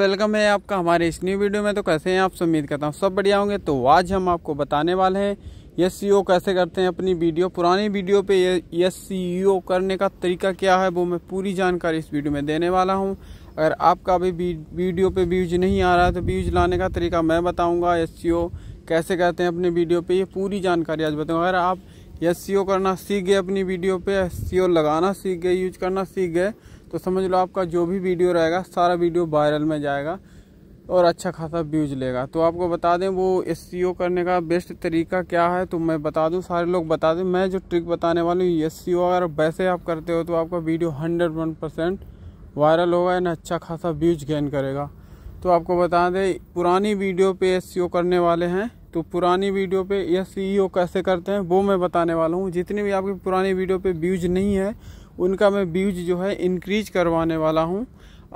welcome है आपका हमारे इस न्यू वीडियो में तो कैसे हैं आप उम्मीद करता हूँ सब बढ़िया होंगे तो आज हम आपको बताने वाले हैं यस सी e कैसे करते हैं अपनी वीडियो पुरानी वीडियो पे यस सी e करने का तरीका क्या है वो मैं पूरी जानकारी इस वीडियो में देने वाला हूँ अगर आपका भी वीडियो पे व्यूज नहीं आ रहा है तो व्यूज लाने का तरीका मैं बताऊँगा एस e कैसे करते हैं अपनी वीडियो पर ये पूरी जानकारी आज बताऊँगा अगर आप एस करना सीख गए अपनी वीडियो पर एस लगाना सीख गए यूज करना सीख गए तो समझ लो आपका जो भी वीडियो रहेगा सारा वीडियो वायरल में जाएगा और अच्छा खासा व्यूज लेगा तो आपको बता दें वो एस e करने का बेस्ट तरीका क्या है तो मैं बता दूं सारे लोग बता दें मैं जो ट्रिक बताने वाली हूँ एस e अगर वैसे आप करते हो तो आपका video hundred one percent viral होगा एंड अच्छा खासा व्यूज गेन करेगा तो आपको बता दें पुरानी वीडियो पे एस e करने वाले हैं तो पुरानी वीडियो पे एस कैसे करते हैं वो मैं बताने वाला हूँ जितनी भी आपकी पुरानी वीडियो पर व्यूज नहीं है उनका मैं व्यूज जो है इनक्रीज करवाने वाला हूँ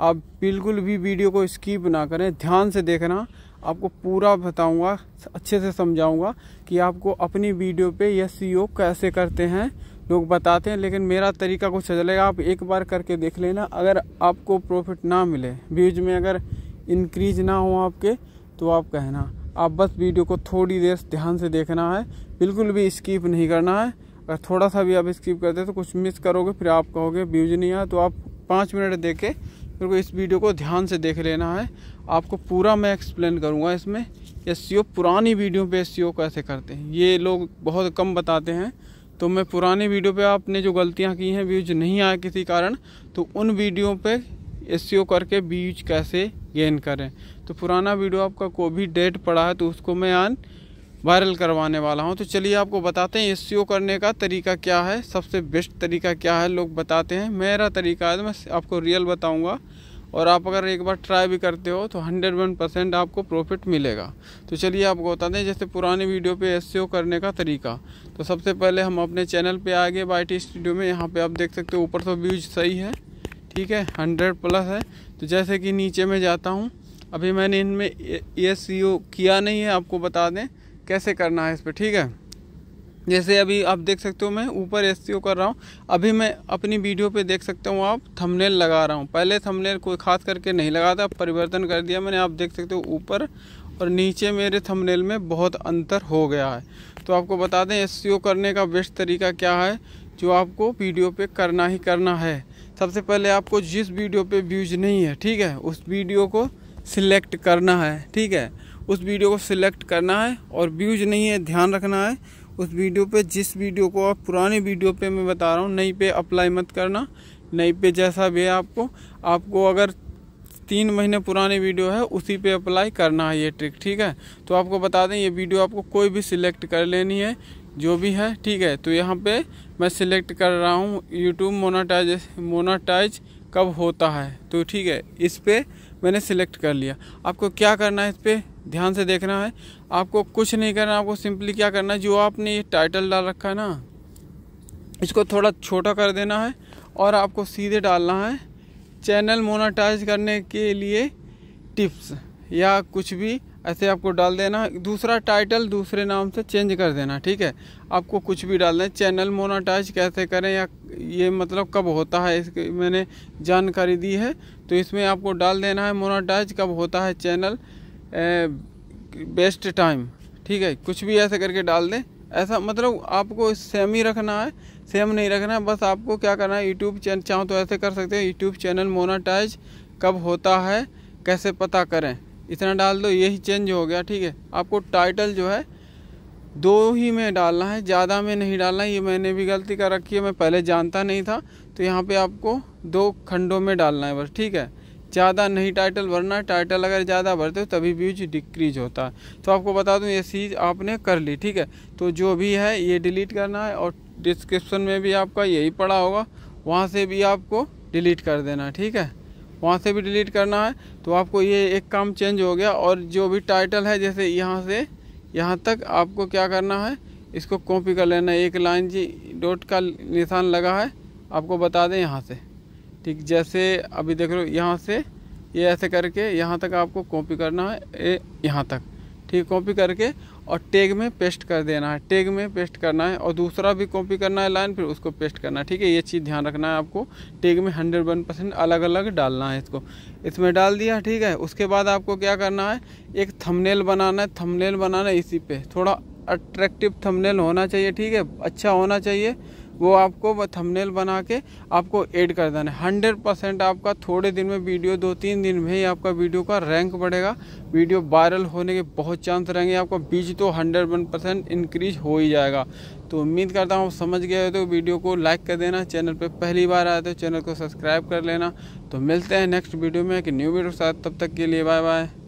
आप बिल्कुल भी वीडियो को स्कीप ना करें ध्यान से देखना आपको पूरा बताऊंगा अच्छे से समझाऊंगा कि आपको अपनी वीडियो पे यह सी e कैसे करते हैं लोग बताते हैं लेकिन मेरा तरीका कुछ चलेगा आप एक बार करके देख लेना अगर आपको प्रॉफिट ना मिले व्यूज में अगर इंक्रीज ना हो आपके तो आप कहना आप बस वीडियो को थोड़ी देर ध्यान से देखना है बिल्कुल भी स्कीप नहीं करना है अगर थोड़ा सा भी आप स्किप करते तो कुछ मिस करोगे फिर आप कहोगे व्यूज नहीं आया तो आप पाँच मिनट दे के फिर को इस वीडियो को ध्यान से देख लेना है आपको पूरा मैं एक्सप्लेन करूँगा इसमें एस e पुरानी वीडियो पे एस e कैसे करते हैं ये लोग बहुत कम बताते हैं तो मैं पुरानी वीडियो पे आपने जो गलतियाँ की हैं व्यूज नहीं आया किसी कारण तो उन वीडियो पे एस e करके व्यूज कैसे गेन करें तो पुराना वीडियो आपका कोई भी डेट पड़ा है तो उसको मैं आन वायरल करवाने वाला हूं तो चलिए आपको बताते हैं एस करने का तरीका क्या है सबसे बेस्ट तरीका क्या है लोग बताते हैं मेरा तरीका है तो मैं आपको रियल बताऊंगा और आप अगर एक बार ट्राई भी करते हो तो हंड्रेड वन परसेंट आपको प्रॉफिट मिलेगा तो चलिए आपको बता दें जैसे पुराने वीडियो पे एस करने का तरीका तो सबसे पहले हम अपने चैनल पर आ गए बाई टी स्टूडियो में यहाँ पर आप देख सकते हो ऊपर तो व्यूज सही है ठीक है हंड्रेड प्लस है तो जैसे कि नीचे में जाता हूँ अभी मैंने इनमें एस किया नहीं है आपको बता दें कैसे करना है इस पर ठीक है जैसे अभी आप देख सकते हो मैं ऊपर एस e कर रहा हूँ अभी मैं अपनी वीडियो पे देख सकता हूँ आप थंबनेल लगा रहा हूँ पहले थंबनेल कोई खास करके नहीं लगा था परिवर्तन कर दिया मैंने आप देख सकते हो ऊपर और नीचे मेरे थंबनेल में बहुत अंतर हो गया है तो आपको बता दें एस e करने का बेस्ट तरीका क्या है जो आपको वीडियो पे करना ही करना है सबसे पहले आपको जिस वीडियो पर व्यूज नहीं है ठीक है उस वीडियो को सिलेक्ट करना है ठीक है उस वीडियो को सिलेक्ट करना है और व्यूज नहीं है ध्यान रखना है उस वीडियो पे जिस वीडियो को आप पुराने वीडियो पे मैं बता रहा हूँ नई पे अप्लाई मत करना नई पे जैसा भी है आपको आपको अगर तीन महीने पुराने वीडियो है उसी पे अप्लाई करना है ये ट्रिक ठीक है तो आपको बता दें ये वीडियो आपको कोई भी सिलेक्ट कर लेनी है जो भी है ठीक है तो यहाँ पे मैं सिलेक्ट कर रहा हूँ यूट्यूब मोनाटाइज मोनाटाइज कब होता है तो ठीक है इस पर मैंने सिलेक्ट कर लिया आपको क्या करना है इस पर ध्यान से देखना है आपको कुछ नहीं करना आपको सिंपली क्या करना है जो आपने ये टाइटल डाल रखा है ना इसको थोड़ा छोटा कर देना है और आपको सीधे डालना है चैनल मोनाटाइज करने के लिए टिप्स या कुछ भी ऐसे आपको डाल देना दूसरा टाइटल दूसरे नाम से चेंज कर देना ठीक है आपको कुछ भी डाल दें चैनल मोनाटाइज कैसे करें या ये मतलब कब होता है इसकी मैंने जानकारी दी है तो इसमें आपको डाल देना है मोनाटाइज कब होता है चैनल ए, बेस्ट टाइम ठीक है कुछ भी ऐसे करके डाल दें ऐसा मतलब आपको सेम ही रखना है सेम नहीं रखना है बस आपको क्या करना है यूट्यूब चैनल चाहो तो ऐसे कर सकते हैं यूट्यूब चैनल मोनाटाइज कब होता है कैसे पता करें इतना डाल दो यही चेंज हो गया ठीक है आपको टाइटल जो है दो ही में डालना है ज़्यादा में नहीं डालना है ये मैंने भी गलती कर रखी है मैं पहले जानता नहीं था तो यहाँ पे आपको दो खंडों में डालना है बस ठीक है ज़्यादा नहीं टाइटल भरना है टाइटल अगर ज़्यादा भरते हो तभी व्यूज डिक्रीज होता है तो आपको बता दूँ ये चीज़ आपने कर ली ठीक है तो जो भी है ये डिलीट करना है और डिस्क्रिप्शन में भी आपका यही पड़ा होगा वहाँ से भी आपको डिलीट कर देना ठीक है वहाँ से भी डिलीट करना है तो आपको ये एक काम चेंज हो गया और जो भी टाइटल है जैसे यहाँ से यहाँ तक आपको क्या करना है इसको कॉपी कर लेना है एक लाइन जी डॉट का निशान लगा है आपको बता दें यहाँ से ठीक जैसे अभी देख लो यहाँ से ये ऐसे करके यहाँ तक आपको कॉपी करना है यहाँ तक ठीक कॉपी करके और टैग में पेस्ट कर देना है टैग में पेस्ट करना है और दूसरा भी कॉपी करना है लाइन फिर उसको पेस्ट करना है ठीक है ये चीज़ ध्यान रखना है आपको टैग में हंड्रेड वन परसेंट अलग अलग डालना है इसको इसमें डाल दिया ठीक है उसके बाद आपको क्या करना है एक थमनेल बनाना है थमनेल बनाना है इसी पर थोड़ा अट्रैक्टिव थमनेल होना चाहिए ठीक है अच्छा होना चाहिए वो आपको थंबनेल बना के आपको ऐड कर देना है हंड्रेड परसेंट आपका थोड़े दिन में वीडियो दो तीन दिन में ही आपका वीडियो का रैंक बढ़ेगा वीडियो वायरल होने के बहुत चांस रहेंगे आपका बीज तो हंड्रेड वन परसेंट इंक्रीज हो ही जाएगा तो उम्मीद करता हूँ समझ गए हो तो वीडियो को लाइक कर देना चैनल पर पहली बार आए तो चैनल को सब्सक्राइब कर लेना तो मिलते हैं नेक्स्ट वीडियो में एक न्यू वीडियो के साथ तब तक के लिए बाय बाय